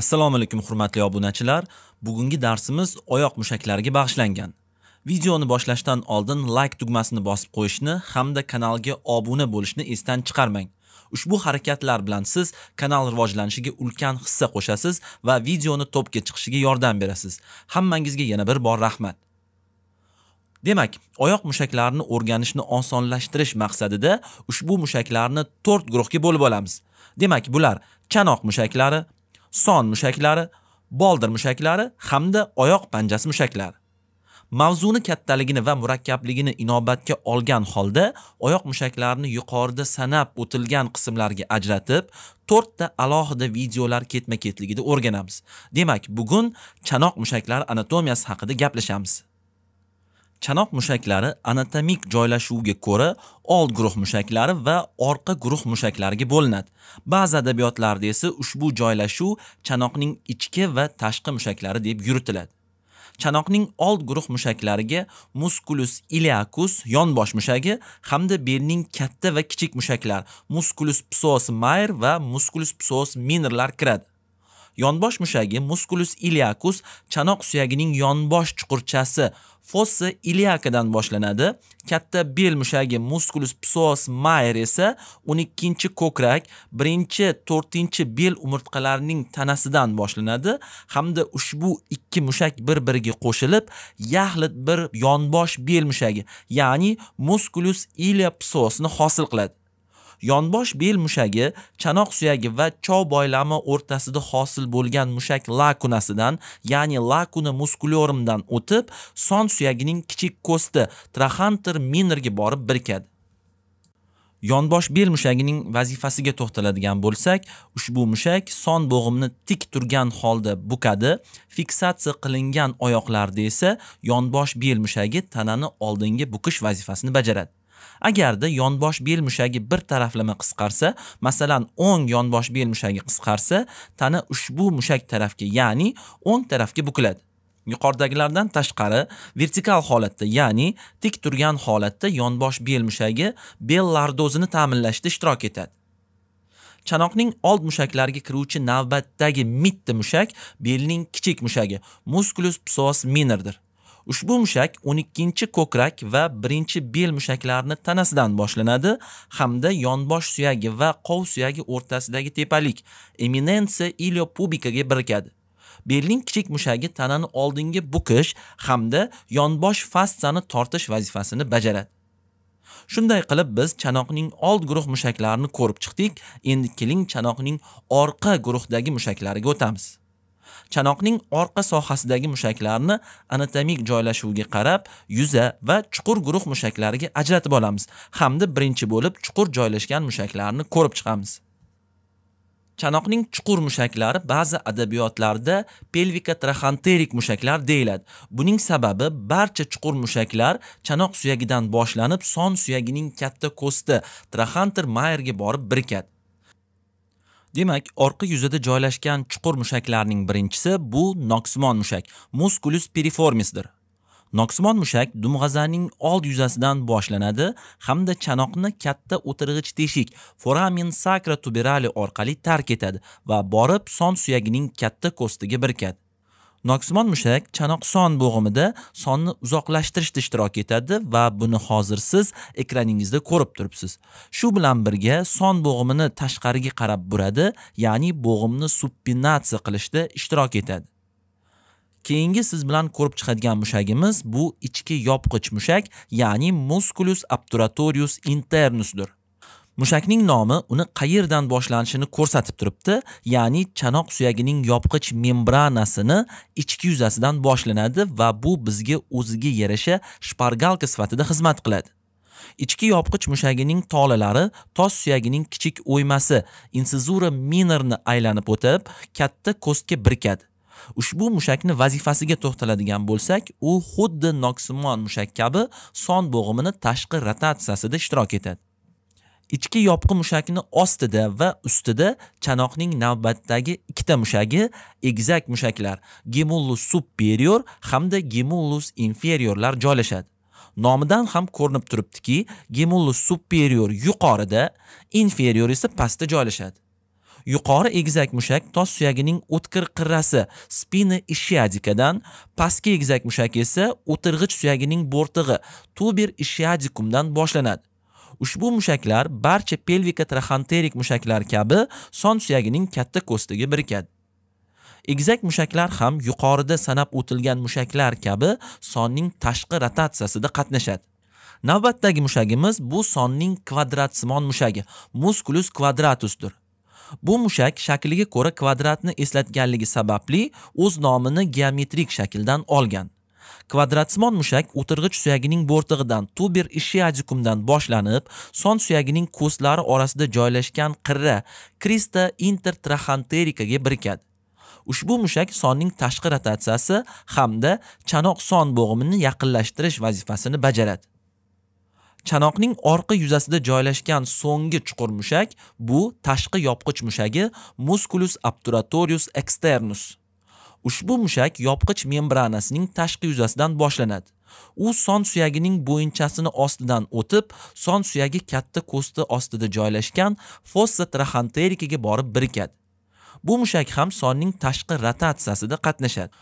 Assalomu alaykum hurmatli obunachilar. Bugungi darsimiz oyoq mushaklariga bag'ishlangan. Videoni boshlashdan oldin like tugmasini bosib qo'yishni hamda kanalga obuna bo'lishni esdan chiqarmang. Ushbu harakatlar bilan siz kanal rivojlanishiga ulkan hissa qo'shasiz va videoni topga chiqishiga yordam berasiz. Hammangizga yana bir bor rahmat. Demak, oyoq mushaklarini o'rganishni osonlashtirish maqsadida ushbu mushaklarni to'rt guruhga bo'lib olamiz. Demak, bular chanoq mushaklari, son mushaklari, boldir mushaklari hamda oyoq panjasi mushaklari. Mavzuni kattaligini va murakkabligini inobatga olgan holda oyoq mushaklarini yuqorida sanab o'tilgan qismlarga ajratib, to'rtta alohida videolar ketma-ketligida o'rganamiz. Demak, bugun chanoq mushaklari anatomiyasi haqida gaplashamiz. chanoq mushaklari anatomik joylashuviga ko'ra old guruh mushaklari va orqa guruh mushaklariga bo'linadi. Ba'zi adabiyotlarda esa ushbu joylashuv chanoqning ichki va tashqi mushaklari deb yuritiladi. Chanoqning old guruh mushaklariga musculus iliacus yonbosh mushagi hamda belning katta va kichik mushaklar musculus psoas major va musculus psoas minerlar kiradi. yonbosh mushagi musculus iliacus chanoq suyagining yonbosh chuqurchasi fossa iliakidan boshlanadi katta bel mushagi musculus psoas mayer esa 12 ko'krak 1 4 bel umurtqalarining tanasidan boshlanadi hamda ushbu ikki mushak bir biriga qo'shilib yaxlit bir yonbosh bel mushagi ya'ni musculus psoasni hosil qiladi yonbosh bel mushagi chanoq suyagi va chov boylami o'rtasida hosil bo'lgan mushak lakunasidan ya'ni lakuna muskuliorumdan o'tib son suyagining kichik ko'sti traxanter minorga borib birikadi yonbosh bel mushagining vazifasiga to'xtaladigan bo'lsak ushbu mushak son bo'g'imni tik turgan holda bukadi fiksatsiya qilingan oyoqlarda esa yonbosh bel mushagi tanani oldinga bukish vazifasini bajaradi agarda yonbosh bel mushagi bir taraflama qisqarsa masalan o'ng yonbosh bel mushagi qisqarsa tana ushbu mushak tarafga ya'ni o'ng tarafga bukiladi yuqoridagilardan tashqari vertikal holatda ya'ni tik turgan holatda yonbosh bel mushagi bel lardozini ta'minlashda ishtirok etadi chanoqning old mushaklariga kiruvchi navbatdagi mitti mushak belning kichik mushagi musculus psoas minordir Ushbu mushak 12 ko'krak va 1-bel mushaklarini tanasidan boshlanadi hamda yonbosh suyagi va qov suyagi o'rtasidagi tepalik eminensiya iliopubikaga birikadi. Belning kichik mushagi tanani oldinga bukish hamda yonbosh fassani tortish vazifasini bajaradi. Shunday qilib biz chanoqning old guruh mushaklarini ko'rib chiqdik. Endi keling chanoqning orqa guruhdagi mushaklariga o'tamiz. chanoqning orqa sohasidagi mushaklarni anatomik joylashuviga qarab yuza va chuqur guruh mushaklariga ajratib olamiz hamda birinchi bo'lib chuqur joylashgan mushaklarni ko'rib chiqamiz chanoqning chuqur mushaklari ba'zi adabiyotlarda pelvika traxanterik mushaklar deyiladi. Buning sababi barcha chuqur mushaklar chanoq suyagidan boshlanib son suyagining katta ko'sti traxanter mayerga borib birikadi. demak orqa yuzida joylashgan chuqur mushaklarning birinchisi bu noksmon mushak musculus piriformisdir noksmon mushak dumg'azaning old yuzasidan boshlanadi hamda chanoqni katta o'tirg'ich teshik foramen sacra tuberali orqali tark etadi va borib son suyagining katta ko'stiga birkadi noksimon mushak chanoq son bo'g'imida sonni uzoqlashtirishda ishtirok etadi va buni hozir siz ekraningizda ko'rib turibsiz shu bilan birga son bo'g'imini tashqariga qarab buradi ya'ni bo'g'imni subpinatsiya qilishda ishtirok etadi keyingi siz bilan ko'rib chiqadigan mushagimiz bu ichki yopqich mushak ya'ni musculus obturatorius internusdir mushakning nomi uni qayerdan boshlanishini ko'rsatib turibdi ya'ni chanoq suyagining yopqich membranasini ichki yuzasidan boshlanadi va bu bizga o'ziga yarasha shpargalka sifatida xizmat qiladi ichki yopqich mushagining tolalari tos suyagining kichik o'ymasi insizura minorni aylanib o'tib katta ko'stga birikadi ushbu mushakni vazifasiga to'xtaladigan bo'lsak u xuddi noksimon mushak kabi son bo'g'imini tashqi rotatsiyasida ishtirok etadi ichki yopqi mushakni ostida va ustida chanoqning navbatdagi ikkita mushagi egzak mushaklar gemullus superior hamda gemullus inferiorlar joylashadi nomidan ham ko'rinib turibdiki gemullus superior yuqorida inferior esa pastda joylashadi yuqori egzak mushak tos suyagining o'tkir qirrasi spina ishiadikadan pastki egzak mushak esa o'tirg'ich suyagining bo'rtig'i tuber ishiadikumdan boshlanadi Ushbu mushaklar barcha pelvika traxanterik mushaklar kabi son suyagining katta ko'stiga birikadi. egzak mushaklar ham yuqorida sanab o'tilgan mushaklar kabi sonning tashqi rotatsiyasida qatnashadi. Navbatdagi mushagimiz bu sonning kvadratsimon mushagi, musculus quadratusdir. Bu mushak shakliga ko'ra kvadratni eslatganligi sababli o'z nomini geometrik shakldan olgan. kvadratsimon mushak o'tirg'ich suyagining bo'rtig'idan tuber ishiajikumdan boshlanib son suyagining ko'slari orasida joylashgan qirra krista intertraxanterikaga birikadi ushbu mushak sonning tashqi rotatsiyasi hamda chanoq son bo'g'imini yaqinlashtirish vazifasini bajaradi chanoqning orqa yuzasida joylashgan so'nggi chuqur mushak bu tashqi yopqich mushagi musculus obturatorius externus Ushbu mushak yopqich membranasining tashqi yuzasidan boshlanadi. U son suyagining bo'yinchasini ostidan o'tib, son suyagi katta ko'sti ostida joylashgan fossa traxanterikiga borib birikadi. Bu mushak ham sonning tashqi rotatsiyasida qatnashadi.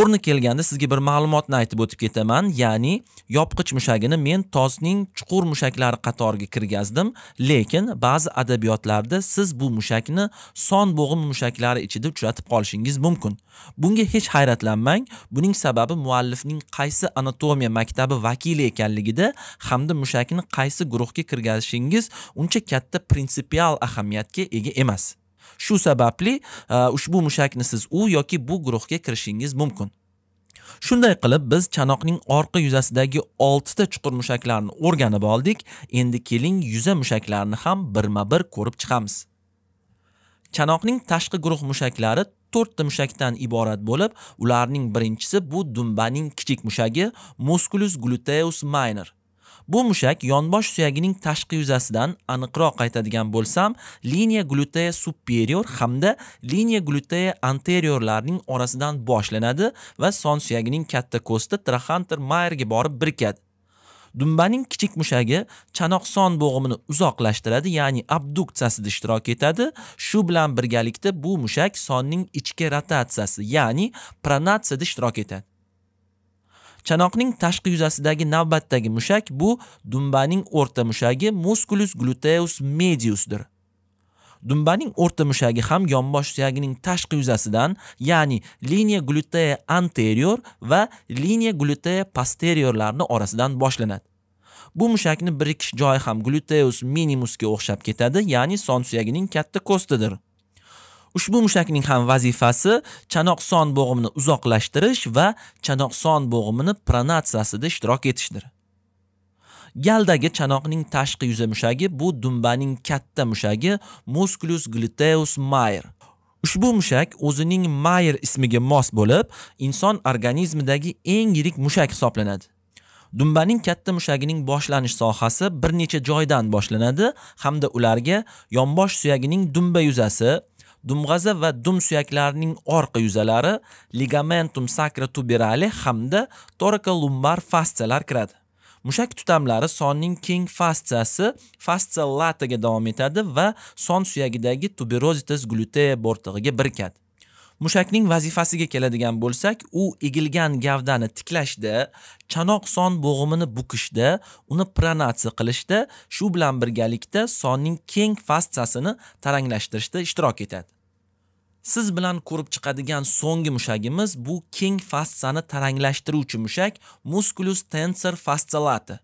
o'rni kelganda sizga bir ma'lumotni aytib o'tib ketaman ya'ni yopqich mushagini men tosning chuqur mushaklari qatoriga kirgazdim lekin ba'zi adabiyotlarda siz bu mushakni son bo'g'im mushaklari ichida uchratib qolishingiz mumkin bunga hech hayratlanmang buning sababi muallifning qaysi anatomiya maktabi vakili ekanligida hamda mushakni qaysi guruhga kirgazishingiz uncha katta prinsipial ahamiyatga ega emas shu sababli e, ushbu mushakni siz u yoki bu guruhga kirishingiz mumkin shunday qilib biz chanoqning orqa yuzasidagi 6 ta chuqur mushaklarni o'rganib oldik endi keling yuza mushaklarini ham birma bir ko'rib chiqamiz chanoqning tashqi guruh mushaklari to'rtta mushakdan iborat bo'lib ularning birinchisi bu dumbaning kichik mushagi musculus gluteus minor bu mushak yonbosh suyagining tashqi yuzasidan aniqroq aytadigan bo'lsam liniya glutea superior hamda liniya glutea anteriorlarning orasidan boshlanadi va son suyagining katta ko'sti traxanter mayerga borib birikadi dumbaning kichik mushagi chanoq son bo'g'imini uzoqlashtiradi ya'ni abduksiyasida ishtirok etadi shu bilan birgalikda bu mushak sonning ichki rotatsiyasi ya'ni pronatsiyada ishtirok etadi Chanoqning tashqi yuzasidagi navbatdagi mushak bu dumbaning o'rta mushagi musculus gluteus mediusdir. Dumbaning o'rta mushagi ham yonbosh suyagining tashqi yuzasidan, ya'ni liniya glutea anterior va liniya glutea posteriorlarni orasidan boshlanadi. Bu mushakni birikish joyi ham gluteus minimusga o'xshab ketadi, ya'ni son suyagining katta ko'stidir. Ushbu mushakning ham vazifasi chanoq son bo'g'imini uzoqlashtirish va chanoq son bo'g'imini pronatsiyasida ishtirok etishdir. Galdagi chanoqning tashqi yuza mushagi bu dumbaning katta mushagi musculus gluteus major. Ushbu mushak o'zining Mayer ismiga mos bo'lib, inson organizmidagi eng yirik mushak hisoblanadi. Dumbaning katta mushagining boshlanish sohasi bir necha joydan boshlanadi hamda ularga yonbosh suyagining dumba yuzasi, dumg'aza va dum suyaklarining orqa yuzalari ligamentum tuberali hamda torakolumbar fascialar kiradi mushak tutamlari sonning keng fastsiyasi fascia lataga davom etadi va son suyagidagi tuberozitis glutea bortig'iga birikadi mushakning vazifasiga keladigan bo'lsak u egilgan gavdani tiklashda chanoq son bo'g'imini bukishda uni pronatsiya qilishda shu bilan birgalikda sonning keng fastsiyasini taranglashtirishda ishtirok etadi siz bilan ko'rib chiqadigan so'nggi mushagimiz bu keng fastsiyani taranglashtiruvchi mushak musculus tensor fastsalati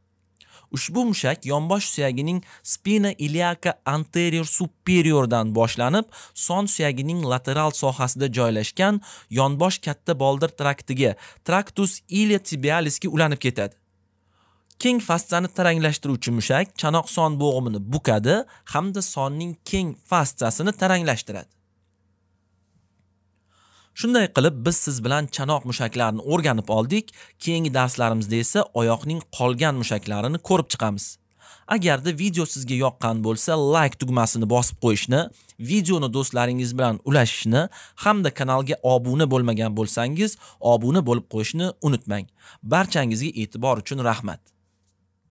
Ushbu mushak yonbosh suyagining spina iliaca anterior superiordan boshlanib, son suyagining lateral sohasida joylashgan yonbosh katta boldir traktiga, tractus iliotibialisga ulanib ketadi. Keng fastsani taranglashtiruvchi mushak chanoq son bo'g'imini bukadi hamda sonning keng fastsasini taranglashtiradi. Shunday qilib biz siz bilan chanoq mushaklarini o'rganib oldik, keyingi darslarimizda esa oyoqning qolgan mushaklarini ko'rib chiqamiz. Agarda video sizga yoqqan bo'lsa, like tugmasini bosib qo'yishni, videoni do'stlaringiz bilan ulashishni hamda kanalga obuna bo'lmagan bo'lsangiz, obuna bo'lib qo'yishni unutmang. Barchangizga e'tibor uchun rahmat.